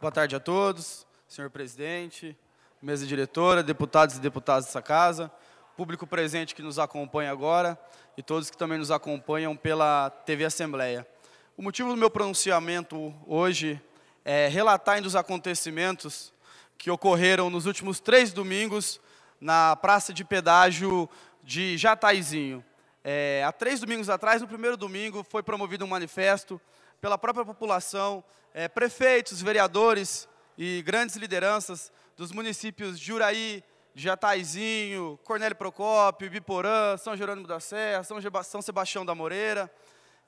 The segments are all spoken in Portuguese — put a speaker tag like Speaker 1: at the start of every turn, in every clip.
Speaker 1: Boa tarde a todos, senhor presidente, mesa diretora, deputados e deputadas dessa casa, público presente que nos acompanha agora e todos que também nos acompanham pela TV Assembleia. O motivo do meu pronunciamento hoje é relatar ainda os acontecimentos que ocorreram nos últimos três domingos na praça de pedágio de Jataizinho. É, há três domingos atrás, no primeiro domingo, foi promovido um manifesto pela própria população, é, prefeitos, vereadores e grandes lideranças dos municípios de Juraí, Jataizinho, Cornélio Procópio, Biporã, São Jerônimo da Serra, São, São Sebastião da Moreira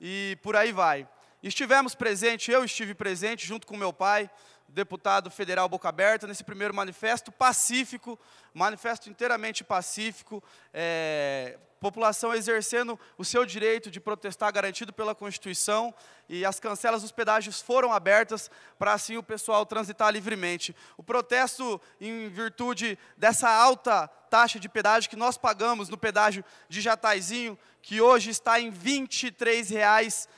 Speaker 1: e por aí vai. Estivemos presentes, eu estive presente junto com meu pai, deputado federal Boca Aberta, nesse primeiro manifesto pacífico, manifesto inteiramente pacífico, é, população exercendo o seu direito de protestar garantido pela Constituição e as cancelas dos pedágios foram abertas para assim o pessoal transitar livremente. O protesto em virtude dessa alta taxa de pedágio que nós pagamos no pedágio de Jataizinho, que hoje está em R$ 23,70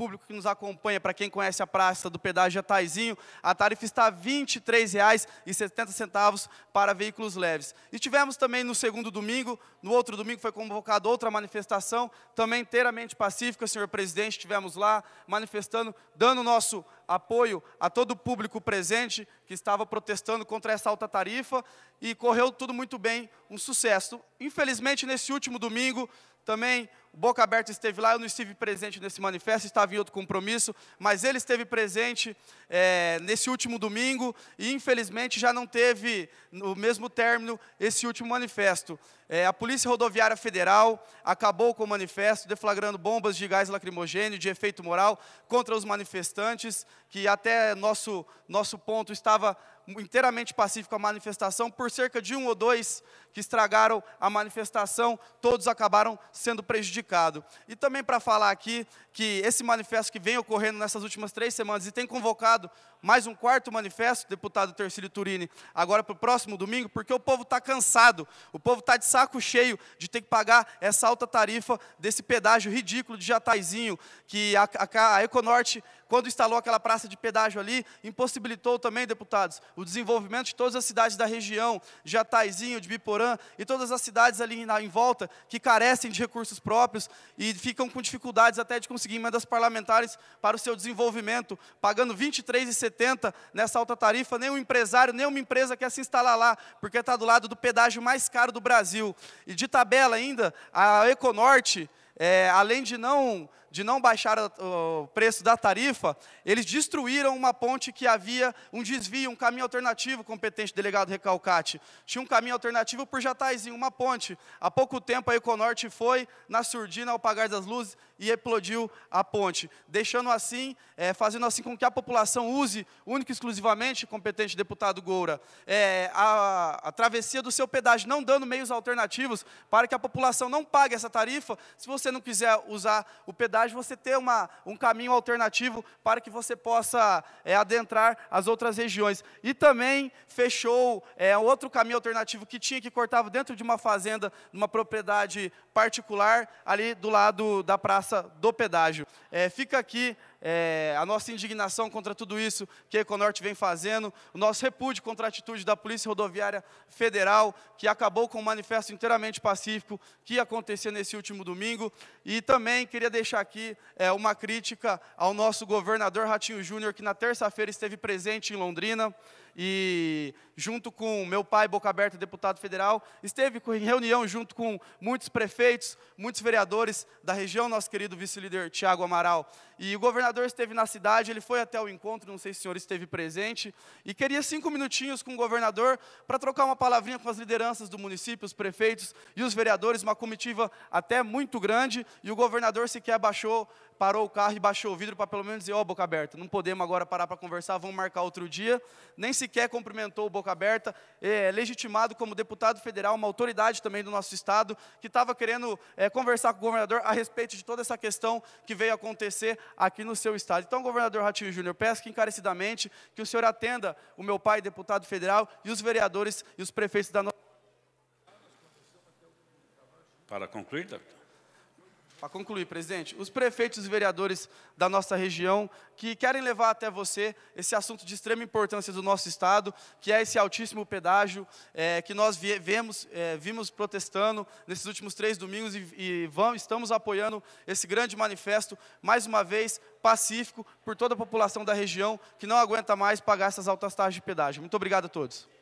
Speaker 1: público que nos acompanha, para quem conhece a praça do pedágio Ataizinho, a tarifa está R$ 23,70 para veículos leves. E tivemos também no segundo domingo, no outro domingo foi convocada outra manifestação, também inteiramente pacífica, senhor presidente, estivemos lá manifestando, dando nosso apoio a todo o público presente que estava protestando contra essa alta tarifa e correu tudo muito bem, um sucesso. Infelizmente, nesse último domingo, também Boca Aberta esteve lá, eu não estive presente nesse manifesto, estava em outro compromisso, mas ele esteve presente é, nesse último domingo e, infelizmente, já não teve no mesmo término esse último manifesto. É, a Polícia Rodoviária Federal acabou com o manifesto, deflagrando bombas de gás lacrimogênio de efeito moral contra os manifestantes, que até nosso, nosso ponto estava inteiramente pacífico a manifestação, por cerca de um ou dois que estragaram a manifestação, todos acabaram sendo prejudicados prejudicado. E também para falar aqui que esse manifesto que vem ocorrendo nessas últimas três semanas e tem convocado mais um quarto manifesto, deputado Tercílio Turini, agora para o próximo domingo, porque o povo está cansado, o povo está de saco cheio de ter que pagar essa alta tarifa desse pedágio ridículo de Jataizinho, que a, a, a Econorte quando instalou aquela praça de pedágio ali, impossibilitou também, deputados, o desenvolvimento de todas as cidades da região, de Ataizinho, de Biporã e todas as cidades ali em volta que carecem de recursos próprios e ficam com dificuldades até de conseguir emendas parlamentares para o seu desenvolvimento, pagando R$ 23,70 nessa alta tarifa, nem um empresário, nem uma empresa quer se instalar lá, porque está do lado do pedágio mais caro do Brasil. E de tabela ainda, a Econorte, é, além de não de não baixar o preço da tarifa, eles destruíram uma ponte que havia um desvio, um caminho alternativo, competente delegado Recalcate. Tinha um caminho alternativo por Jataizinho, uma ponte. Há pouco tempo a Econorte foi na surdina ao pagar das luzes e explodiu a ponte, deixando assim, é, fazendo assim com que a população use, única e exclusivamente, competente deputado Goura, é, a, a travessia do seu pedágio, não dando meios alternativos para que a população não pague essa tarifa se você não quiser usar o pedágio verdade, você ter uma, um caminho alternativo para que você possa é, adentrar as outras regiões. E também fechou é, outro caminho alternativo que tinha, que cortava dentro de uma fazenda, numa propriedade particular, ali do lado da Praça do Pedágio. É, fica aqui é, a nossa indignação contra tudo isso que a Econorte vem fazendo, o nosso repúdio contra a atitude da Polícia Rodoviária Federal, que acabou com um manifesto inteiramente pacífico que acontecia nesse último domingo. E também queria deixar aqui aqui é, uma crítica ao nosso governador Ratinho Júnior, que na terça-feira esteve presente em Londrina e junto com meu pai, Boca Aberta, deputado federal, esteve em reunião junto com muitos prefeitos, muitos vereadores da região, nosso querido vice-líder Tiago Amaral. E o governador esteve na cidade, ele foi até o encontro, não sei se o senhor esteve presente, e queria cinco minutinhos com o governador para trocar uma palavrinha com as lideranças do município, os prefeitos e os vereadores, uma comitiva até muito grande, e o governador sequer abaixou parou o carro e baixou o vidro para pelo menos dizer, ó, oh, boca aberta, não podemos agora parar para conversar, vamos marcar outro dia. Nem sequer cumprimentou o boca aberta, é, é, legitimado como deputado federal, uma autoridade também do nosso estado, que estava querendo é, conversar com o governador a respeito de toda essa questão que veio acontecer aqui no seu estado. Então, governador Ratinho Júnior, peço que encarecidamente que o senhor atenda o meu pai, deputado federal, e os vereadores e os prefeitos da nossa. Para concluir, deputado. Para concluir, presidente, os prefeitos e vereadores da nossa região que querem levar até você esse assunto de extrema importância do nosso Estado, que é esse altíssimo pedágio é, que nós vemos, é, vimos protestando nesses últimos três domingos e, e estamos apoiando esse grande manifesto, mais uma vez, pacífico, por toda a população da região que não aguenta mais pagar essas altas taxas de pedágio. Muito obrigado a todos.